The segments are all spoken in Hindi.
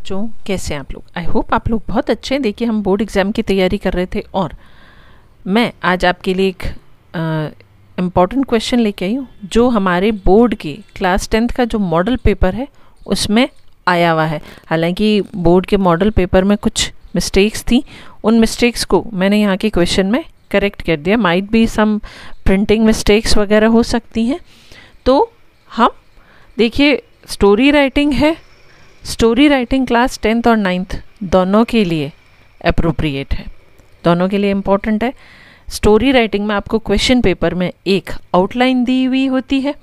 बच्चों कैसे हैं आप लोग आई होप आप लोग बहुत अच्छे हैं देखिए हम बोर्ड एग्ज़ाम की तैयारी कर रहे थे और मैं आज आपके लिए एक इम्पॉर्टेंट क्वेश्चन लेके आई हूँ जो हमारे बोर्ड के क्लास टेंथ का जो मॉडल पेपर है उसमें आया हुआ है हालांकि बोर्ड के मॉडल पेपर में कुछ मिस्टेक्स थी उन मिस्टेक्स को मैंने यहाँ के क्वेश्चन में करेक्ट कर दिया माइट भी सम प्रिंटिंग मिस्टेक्स वगैरह हो सकती हैं तो हम देखिए स्टोरी राइटिंग है स्टोरी राइटिंग क्लास टेंथ और नाइन्थ दोनों के लिए अप्रोप्रिएट है दोनों के लिए इम्पॉर्टेंट है स्टोरी राइटिंग में आपको क्वेश्चन पेपर में एक आउटलाइन दी हुई होती है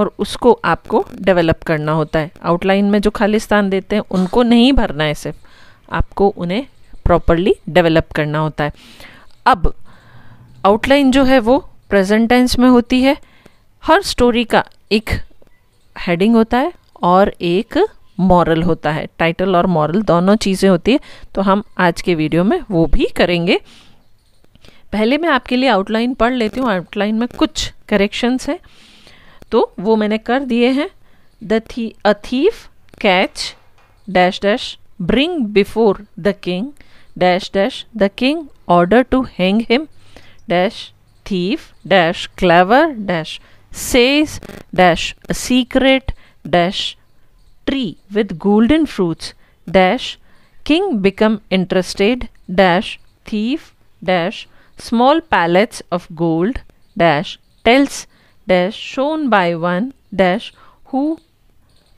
और उसको आपको डेवलप करना होता है आउटलाइन में जो खालिस्तान देते हैं उनको नहीं भरना है सिर्फ आपको उन्हें प्रॉपरली डेवलप करना होता है अब आउटलाइन जो है वो प्रेजेंट टेंस में होती है हर स्टोरी का एक हेडिंग होता है और एक मॉरल होता है टाइटल और मॉरल दोनों चीज़ें होती है तो हम आज के वीडियो में वो भी करेंगे पहले मैं आपके लिए आउटलाइन पढ़ लेती हूँ आउटलाइन में कुछ करेक्शंस हैं तो वो मैंने कर दिए हैं द थी a thief catch dash dash bring before the king dash dash the king order to hang him dash thief dash clever dash says dash secret dash tree with golden fruits dash king become interested dash thief dash small pallets of gold dash tells dash shown by one dash who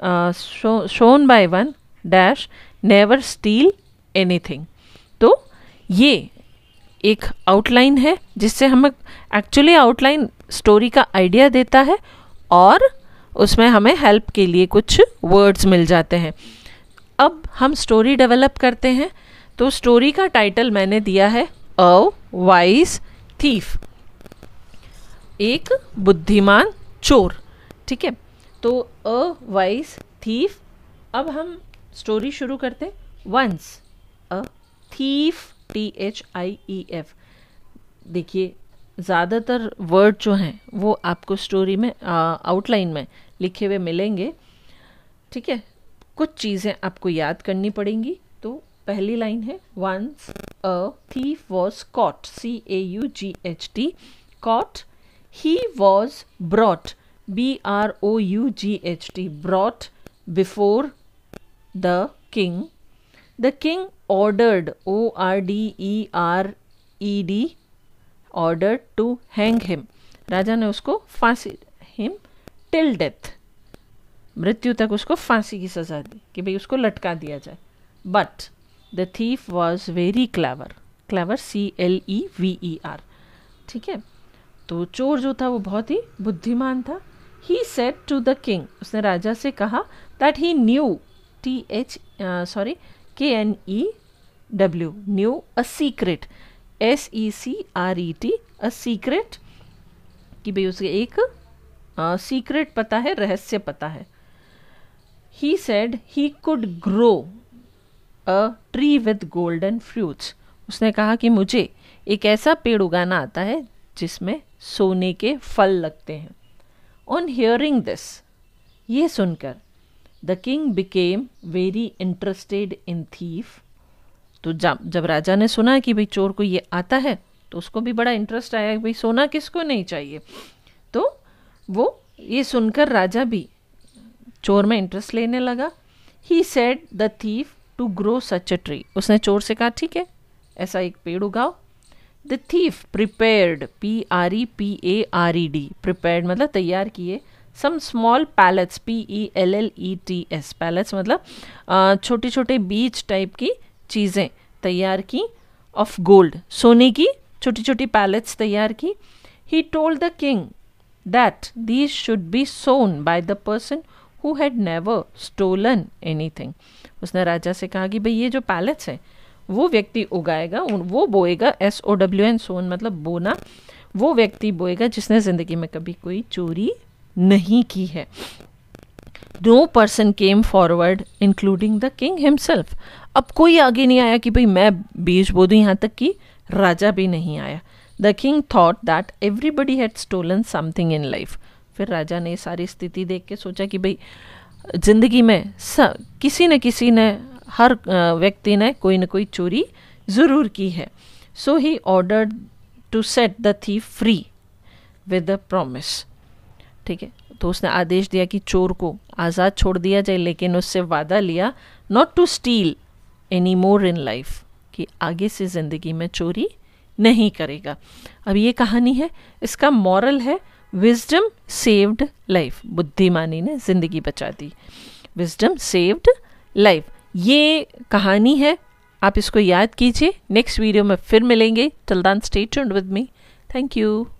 uh, sh- shown by one dash never steal anything to ye एक आउटलाइन है जिससे हमें एक्चुअली आउटलाइन स्टोरी का आइडिया देता है और उसमें हमें हेल्प के लिए कुछ वर्ड्स मिल जाते हैं अब हम स्टोरी डेवलप करते हैं तो स्टोरी का टाइटल मैंने दिया है अ वाइज थीफ एक बुद्धिमान चोर ठीक है तो अ वाइज थीफ अब हम स्टोरी शुरू करते once a thief T H I E F देखिए ज़्यादातर वर्ड जो हैं वो आपको स्टोरी में आउटलाइन में लिखे हुए मिलेंगे ठीक है कुछ चीज़ें आपको याद करनी पड़ेंगी तो पहली लाइन है once a thief was caught C A U G H T caught he was brought B R O U G H T brought before the king the king ordered O R D E R E D order to hang him राजा ने उसको फांसी हिम टिल डेथ मृत्यु तक उसको फांसी की सजा दी कि भाई उसको लटका दिया जाए but the thief was very clever clever C L E V E R ठीक है तो चोर जो था वो बहुत ही बुद्धिमान था he said to the king उसने राजा से कहा that he knew T H sorry K N E W knew a secret S E C R E T a secret कि भाई उसे एक सीक्रेट uh, पता है रहस्य पता है he said he could grow a tree with golden fruits उसने कहा कि मुझे एक ऐसा पेड़ उगाना आता है जिसमें सोने के फल लगते हैं ऑन हियरिंग दिस ये सुनकर the king became very interested in thief तो जब जब राजा ने सुना कि भाई चोर को ये आता है तो उसको भी बड़ा इंटरेस्ट आया भाई सोना किसको नहीं चाहिए तो वो ये सुनकर राजा भी चोर में इंटरेस्ट लेने लगा he said the thief to grow such a tree उसने चोर से कहा ठीक है ऐसा एक पेड़ उगाओ the thief prepared P R E P A R E D prepared मतलब तैयार किए some small pellets P E L L E T S pellets मतलब छोटे छोटे बीच टाइप की चीज़ें तैयार की ऑफ गोल्ड सोने की छोटी छोटी पैलेट्स तैयार की he told the king that these should be sown by the person who had never stolen any उसने राजा से कहा कि भाई ये जो पैलेट्स है वो व्यक्ति उगाएगा वो बोएगा S O W N sown मतलब बोना वो व्यक्ति बोएगा जिसने जिंदगी में कभी कोई चोरी नहीं की है no person came forward including the king himself अब कोई आगे नहीं आया कि भाई मैं बीज बो दूँ यहाँ तक कि राजा भी नहीं आया the king thought that everybody had stolen something in life फिर राजा ने सारी स्थिति देख के सोचा कि भाई जिंदगी में स, किसी न किसी ने हर व्यक्ति ने कोई ना कोई चोरी ज़रूर की है so he order to set the thief free with a promise ठीक है तो उसने आदेश दिया कि चोर को आज़ाद छोड़ दिया जाए लेकिन उससे वादा लिया not to steal any more in life कि आगे से ज़िंदगी में चोरी नहीं करेगा अब ये कहानी है इसका मॉरल है विजडम सेव्ड लाइफ बुद्धिमानी ने ज़िंदगी बचा दी विजडम सेव्ड लाइफ ये कहानी है आप इसको याद कीजिए नेक्स्ट वीडियो में फिर मिलेंगे till then stay with me thank you